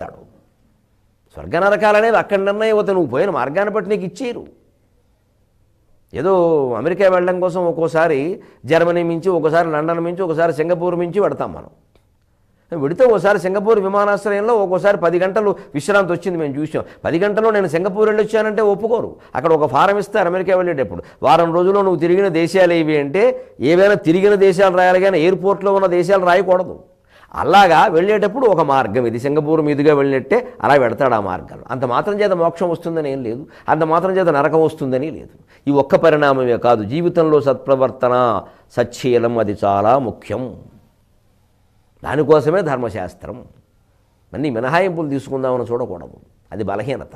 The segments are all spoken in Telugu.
తాడు స్వర్గ నరకాలు అనేవి అక్కడ నిర్ణయం అవుతుంది నువ్వు పోయిన మార్గాన్ని బట్టి నీకు ఇచ్చేరు ఏదో అమెరికా వెళ్ళడం కోసం ఒక్కోసారి జర్మనీ మించి ఒకసారి లండన్ మించి ఒకసారి సింగపూర్ మించి పెడతాం మనం పెడితే ఒకసారి సింగపూర్ విమానాశ్రయంలో ఒక్కోసారి పది గంటలు విశ్రాంతి వచ్చింది మేము చూసాం పది గంటల్లో నేను సింగపూర్ వెళ్ళి వచ్చానంటే ఒప్పుకోరు అక్కడ ఒక ఫారం ఇస్తారు అమెరికా వెళ్ళేటప్పుడు వారం రోజుల్లో నువ్వు తిరిగిన దేశాలు ఏవి అంటే ఏవైనా తిరిగిన దేశాలు రాయాలి కానీ ఎయిర్పోర్ట్లో ఉన్న దేశాలు రాయకూడదు అలాగా వెళ్ళేటప్పుడు ఒక మార్గం ఇది సింగపూర్ మీదుగా వెళ్ళినట్టే అలా పెడతాడు ఆ మార్గం అంత మాత్రం చేత మోక్షం వస్తుందని ఏం లేదు అంత మాత్రం చేత నరకం వస్తుందని లేదు ఈ ఒక్క పరిణామమే కాదు జీవితంలో సత్ప్రవర్తన సచ్చీలం అది చాలా ముఖ్యం దానికోసమే ధర్మశాస్త్రం అన్ని మినహాయింపులు తీసుకుందామని చూడకూడదు అది బలహీనత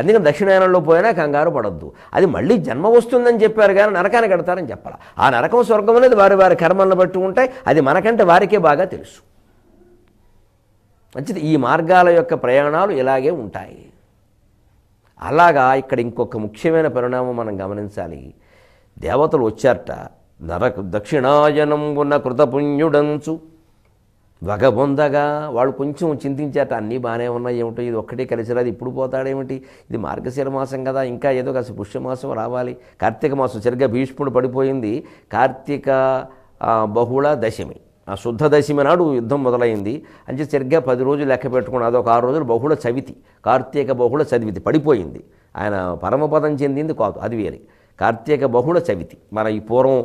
అందుకని దక్షిణాయనంలో పోయినా కంగారు పడద్దు అది మళ్ళీ జన్మ వస్తుందని చెప్పారు కానీ నరకానికి కడతారని చెప్పాలి ఆ నరకం స్వర్గం అనేది వారి వారి కర్మలను బట్టి ఉంటాయి అది మనకంటే వారికే బాగా తెలుసు మంచిది ఈ మార్గాల యొక్క ప్రయాణాలు ఇలాగే ఉంటాయి అలాగా ఇక్కడ ఇంకొక ముఖ్యమైన పరిణామం మనం గమనించాలి దేవతలు వచ్చారట దక్షిణాయనం ఉన్న కృతపుణ్యుడంచు వగబొందగా వాళ్ళు కొంచెం చింతించేట అన్నీ బాగానే ఉన్నాయి ఏమిటో ఇది ఒక్కటే కలిసి రాదు ఇప్పుడు పోతాడేమిటి ఇది మార్గశీర మాసం కదా ఇంకా ఏదో కాస్త పుష్యమాసం రావాలి కార్తీక మాసం సరిగ్గా భీష్ముడు పడిపోయింది కార్తీక బహుళ దశమి ఆ శుద్ధ దశమి నాడు యుద్ధం మొదలైంది అంటే సరిగ్గా పది రోజులు లెక్క పెట్టుకున్నా అదొక ఆరు రోజులు బహుళ చవితి కార్తీక బహుళ చదివితి పడిపోయింది ఆయన పరమపదం చెందింది కాదు అది వేరే కార్తీక బహుళ చవితి మన ఈ పూర్వం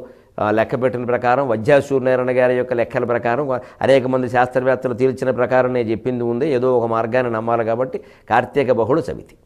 లెక్క పెట్టిన ప్రకారం వజ్రాసూర్యనారాయణ గారి యొక్క లెక్కల ప్రకారం అనేక మంది శాస్త్రవేత్తలు తీర్చిన ప్రకారం నేను చెప్పింది ఉంది ఏదో ఒక మార్గాన్ని నమ్మాలి కాబట్టి కార్తీక బహుళ సమితి